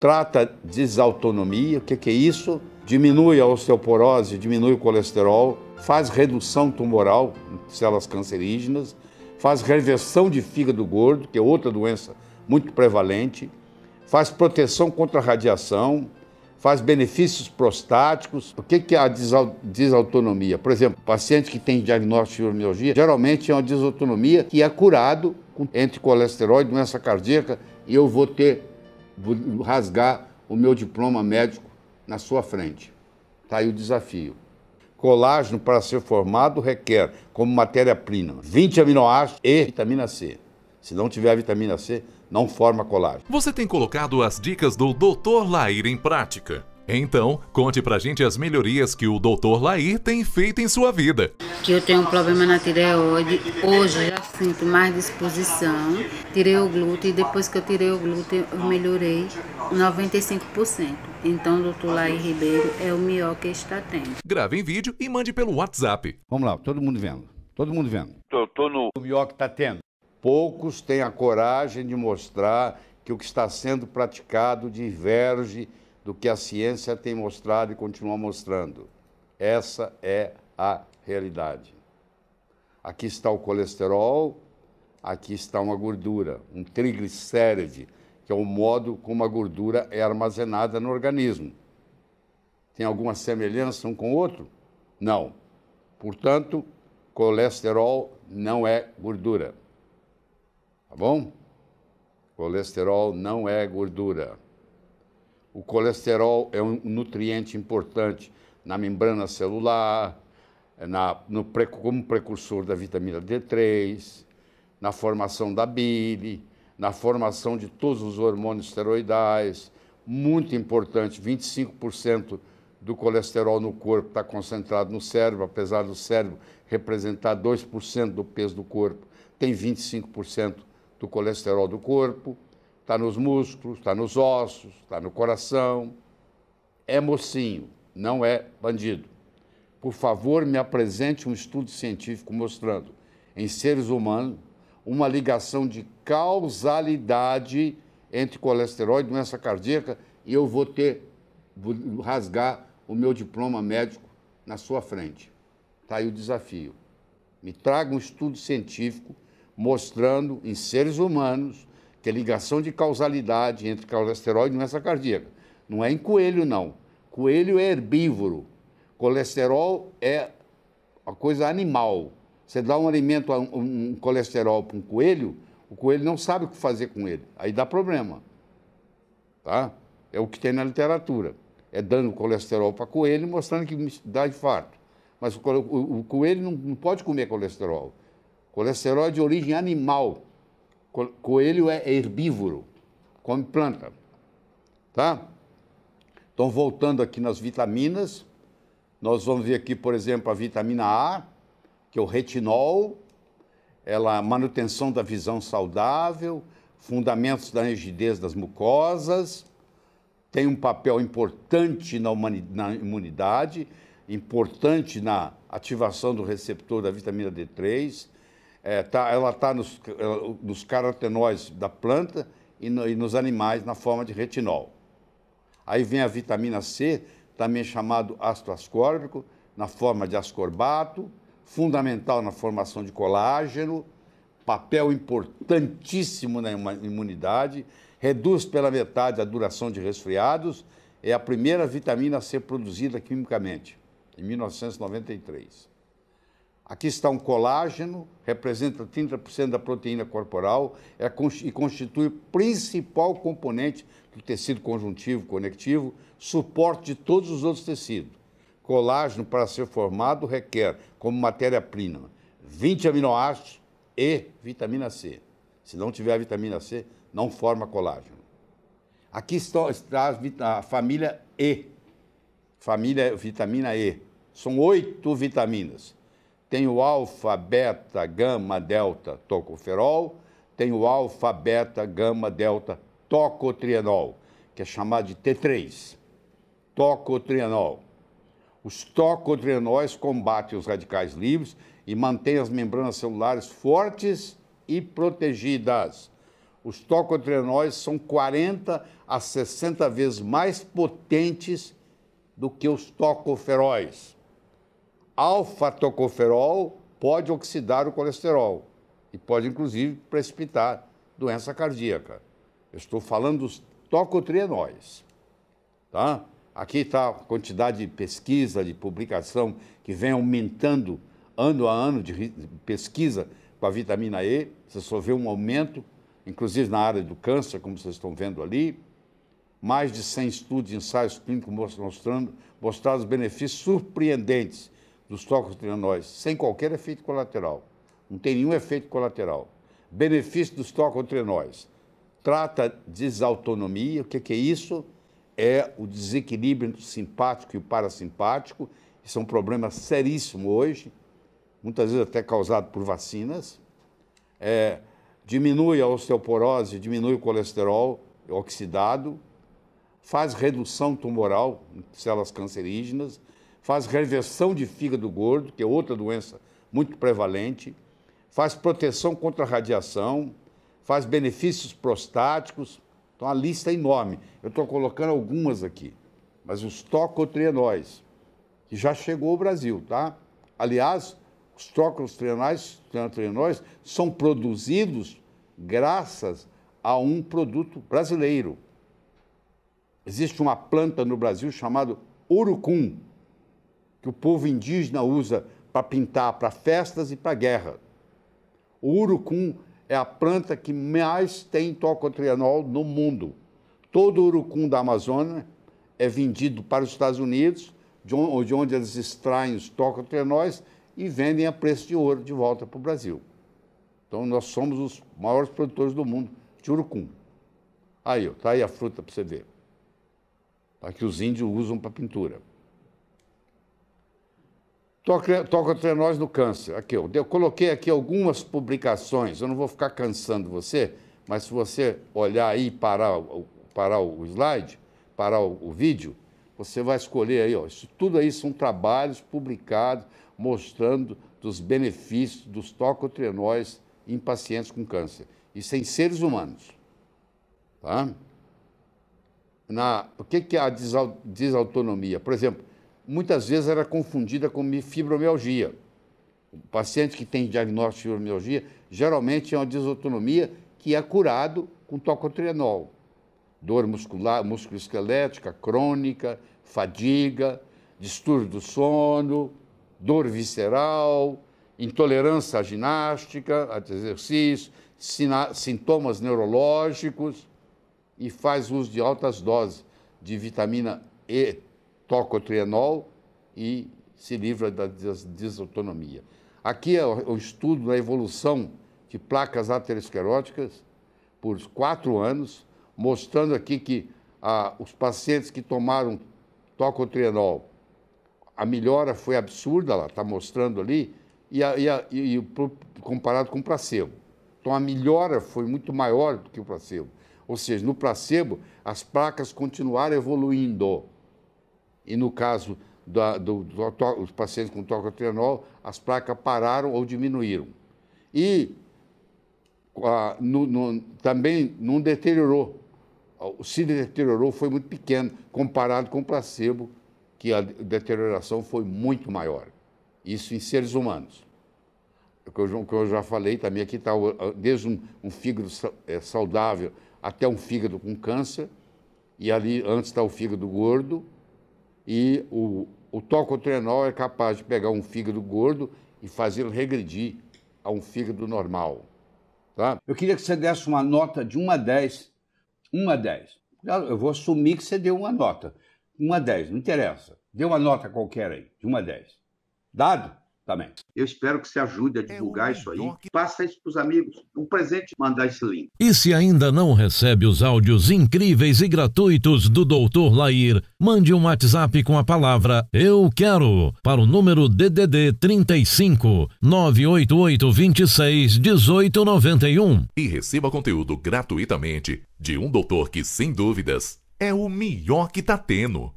trata desautonomia, o que, que é isso? Diminui a osteoporose, diminui o colesterol, faz redução tumoral em células cancerígenas, faz reversão de fígado gordo, que é outra doença muito prevalente, faz proteção contra a radiação, faz benefícios prostáticos. O que é a desautonomia? Por exemplo, paciente que tem diagnóstico de fibromialgia, geralmente é uma desautonomia que é curado entre colesterol e doença cardíaca, e eu vou ter vou rasgar o meu diploma médico na sua frente. Está aí o desafio. Colágeno, para ser formado, requer, como matéria-prima, 20 aminoácidos e vitamina C. Se não tiver vitamina C, não forma colágeno. Você tem colocado as dicas do Dr. Lair em prática. Então, conte pra gente as melhorias que o Dr. Lair tem feito em sua vida. Que eu tenho um problema na tireoide, hoje já sinto mais disposição. Tirei o glúten e depois que eu tirei o glúten eu melhorei 95%. Então, Dr. Lair Ribeiro é o melhor que está tendo. Grave em vídeo e mande pelo WhatsApp. Vamos lá, todo mundo vendo. Todo mundo vendo. Tô, tô no... O melhor que está tendo. Poucos têm a coragem de mostrar que o que está sendo praticado diverge do que a ciência tem mostrado e continua mostrando. Essa é a realidade. Aqui está o colesterol, aqui está uma gordura, um triglicéride, que é o modo como a gordura é armazenada no organismo. Tem alguma semelhança um com o outro? Não. Portanto, colesterol não é gordura. Tá bom? Colesterol não é gordura. O colesterol é um nutriente importante na membrana celular, eh, na, no, como precursor da vitamina D3, na formação da bile, na formação de todos os hormônios esteroidais. Muito importante, 25% do colesterol no corpo está concentrado no cérebro, apesar do cérebro representar 2% do peso do corpo, tem 25% do colesterol do corpo está nos músculos, está nos ossos, está no coração. É mocinho, não é bandido. Por favor, me apresente um estudo científico mostrando em seres humanos uma ligação de causalidade entre colesterol e doença cardíaca e eu vou ter vou rasgar o meu diploma médico na sua frente. Está aí o desafio. Me traga um estudo científico mostrando em seres humanos que é ligação de causalidade entre colesterol e doença cardíaca. Não é em coelho, não. Coelho é herbívoro. Colesterol é uma coisa animal. Você dá um alimento, um, um colesterol para um coelho, o coelho não sabe o que fazer com ele. Aí dá problema. Tá? É o que tem na literatura. É dando colesterol para coelho, mostrando que dá infarto. Mas o coelho não pode comer colesterol. Colesterol é de origem animal. Coelho é, é herbívoro, come planta, tá? Então, voltando aqui nas vitaminas, nós vamos ver aqui, por exemplo, a vitamina A, que é o retinol, ela manutenção da visão saudável, fundamentos da rigidez das mucosas, tem um papel importante na, na imunidade, importante na ativação do receptor da vitamina D3, é, tá, ela está nos, nos da planta e, no, e nos animais na forma de retinol. Aí vem a vitamina C, também chamado ácido ascórbico, na forma de ascorbato, fundamental na formação de colágeno, papel importantíssimo na imunidade, reduz pela metade a duração de resfriados, é a primeira vitamina a ser produzida quimicamente, em 1993. Aqui está um colágeno, representa 30% da proteína corporal é, e constitui o principal componente do tecido conjuntivo conectivo, suporte de todos os outros tecidos. Colágeno, para ser formado, requer, como matéria-prima, 20 aminoácidos e vitamina C. Se não tiver a vitamina C, não forma colágeno. Aqui está a família E, família vitamina E. São oito vitaminas tem o alfa, beta, gama, delta, tocoferol, tem o alfa, beta, gama, delta, tocotrienol, que é chamado de T3, tocotrienol. Os tocotrienóis combatem os radicais livres e mantêm as membranas celulares fortes e protegidas. Os tocotrienóis são 40 a 60 vezes mais potentes do que os tocoferóis alfa-tocoferol pode oxidar o colesterol e pode, inclusive, precipitar doença cardíaca. Eu estou falando dos tocotrienóis. Tá? Aqui está a quantidade de pesquisa, de publicação que vem aumentando ano a ano de pesquisa com a vitamina E. Você só vê um aumento, inclusive na área do câncer, como vocês estão vendo ali. Mais de 100 estudos e ensaios clínicos mostrando, mostrando os benefícios surpreendentes dos tocotrienóis sem qualquer efeito colateral. Não tem nenhum efeito colateral. Benefício dos tocotrienóis. Trata desautonomia. O que, é isso? É o desequilíbrio entre o simpático e o parasimpático. Isso é um problema seríssimo hoje, muitas vezes até causado por vacinas. É, diminui a osteoporose, diminui o colesterol oxidado, faz redução tumoral em células cancerígenas, faz reversão de fígado gordo, que é outra doença muito prevalente, faz proteção contra a radiação, faz benefícios prostáticos. Então a lista é enorme. Eu estou colocando algumas aqui, mas os tocotrienóis, que já chegou ao Brasil, tá? Aliás, os tocotrienóis são produzidos graças a um produto brasileiro. Existe uma planta no Brasil chamada urucum, que o povo indígena usa para pintar para festas e para guerra. O urucum é a planta que mais tem tocotrienol no mundo. Todo o urucum da Amazônia é vendido para os Estados Unidos, de onde, eles extraem os tocotrienóis e vendem a preço de ouro de volta para o Brasil. Então, nós somos os maiores produtores do mundo de urucum. Aí, está aí a fruta para você ver. Tá, que os índios usam para pintura. Toca, toca no câncer. Aqui, eu, eu coloquei aqui algumas publicações, eu não vou ficar cansando você, mas se você olhar aí e parar, parar o slide, parar o, o vídeo, você vai escolher aí, ó, isso, tudo aí são trabalhos publicados mostrando dos benefícios dos tocotrenóis em pacientes com câncer. Isso é em seres humanos. Tá? Na, o que, que é a desautonomia? Por exemplo, muitas vezes era confundida com fibromialgia. O paciente que tem diagnóstico de fibromialgia geralmente é uma desautonomia que é curado com tocotrienol. Dor muscular, musculoesquelética, crônica, fadiga, distúrbio do sono, dor visceral, intolerância à ginástica, a exercício, sintomas neurológicos e faz uso de altas doses de vitamina E, toca o trienol e se livra da desautonomia. Aqui é o estudo da evolução de placas ateroscleróticas por quatro anos, mostrando aqui que ah, os pacientes que tomaram tocotrienol, a melhora foi absurda, ela está mostrando ali, e, a, e, a, e, comparado com o placebo. Então a melhora foi muito maior do que o placebo. Ou seja, no placebo, as placas continuaram evoluindo e no caso do, do, dos pacientes com tocotrienol, as placas pararam ou diminuíram. E ah, no, no, também não deteriorou. Se deteriorou, foi muito pequeno, comparado com o placebo, que a deterioração foi muito maior. Isso em seres humanos. O que eu, já falei também aqui está ah, desde um, um fígado é, saudável até um fígado com câncer, e ali antes está o fígado gordo, e o, o tocotrenol é capaz de pegar um fígado gordo e fazê-lo regredir a um fígado normal. Tá? Eu queria que você desse uma nota de 1 a 10. 1 a 10. Eu vou assumir que você deu uma nota. 1 a 10, não interessa. Dê uma nota qualquer aí, de 1 a 10. Dado? também. Eu espero que você ajude a é divulgar é isso aí. Que... Passa isso para os amigos. Um presente mandar esse link. E se ainda não recebe os áudios incríveis e gratuitos do Dr. Lair, mande um WhatsApp com a palavra Eu Quero para o número DDD 35 988 26 1891. E receba conteúdo gratuitamente de um doutor que, sem dúvidas, é o melhor que está tendo.